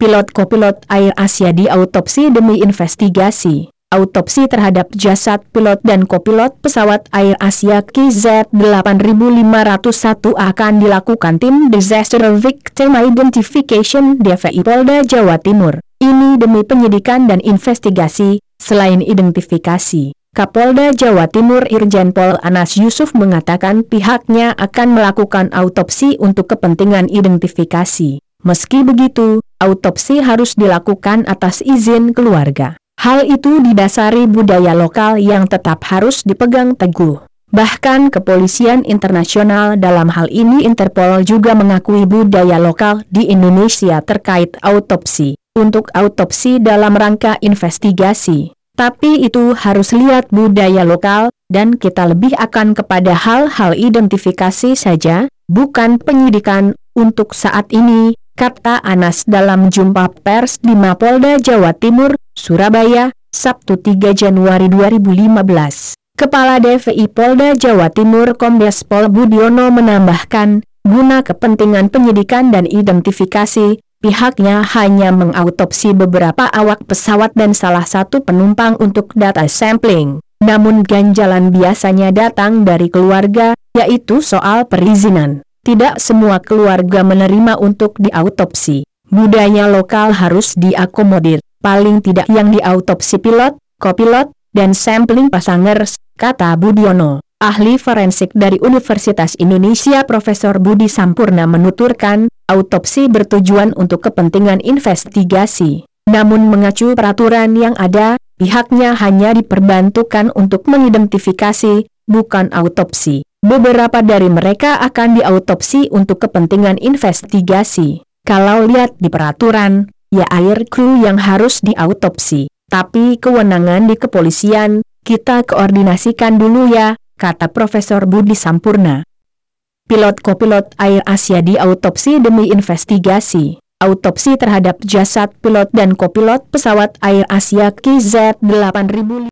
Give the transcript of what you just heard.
pilot kopilot Air Asia diautopsi demi investigasi. Autopsi terhadap jasad pilot dan kopilot pesawat Air Asia KZ8501 akan dilakukan tim Disaster Victim Identification DVI Polda Jawa Timur. Ini demi penyidikan dan investigasi, selain identifikasi. Kapolda Jawa Timur Irjen Pol Anas Yusuf mengatakan pihaknya akan melakukan autopsi untuk kepentingan identifikasi. Meski begitu, autopsi harus dilakukan atas izin keluarga. Hal itu didasari budaya lokal yang tetap harus dipegang teguh. Bahkan kepolisian internasional dalam hal ini Interpol juga mengakui budaya lokal di Indonesia terkait autopsi, untuk autopsi dalam rangka investigasi. Tapi itu harus lihat budaya lokal, dan kita lebih akan kepada hal-hal identifikasi saja, bukan penyidikan, untuk saat ini, kata Anas dalam jumpa pers di Mapolda Jawa Timur, Surabaya, Sabtu 3 Januari 2015. Kepala DVI Polda Jawa Timur Kombes Pol Budiono menambahkan, guna kepentingan penyidikan dan identifikasi, pihaknya hanya mengautopsi beberapa awak pesawat dan salah satu penumpang untuk data sampling. Namun ganjalan biasanya datang dari keluarga, yaitu soal perizinan. Tidak semua keluarga menerima untuk diautopsi. Budaya lokal harus diakomodir, paling tidak yang diautopsi pilot, kopilot, dan sampling pasangers, kata Budiono. Ahli forensik dari Universitas Indonesia Profesor Budi Sampurna menuturkan, autopsi bertujuan untuk kepentingan investigasi. Namun mengacu peraturan yang ada, pihaknya hanya diperbantukan untuk mengidentifikasi, bukan autopsi. Beberapa dari mereka akan diautopsi untuk kepentingan investigasi. Kalau lihat di peraturan, ya air kru yang harus diautopsi. Tapi kewenangan di kepolisian, kita koordinasikan dulu ya, kata Profesor Budi Sampurna. Pilot kopilot Air Asia diautopsi demi investigasi. Autopsi terhadap jasad pilot dan kopilot pesawat Air Asia KZ 8000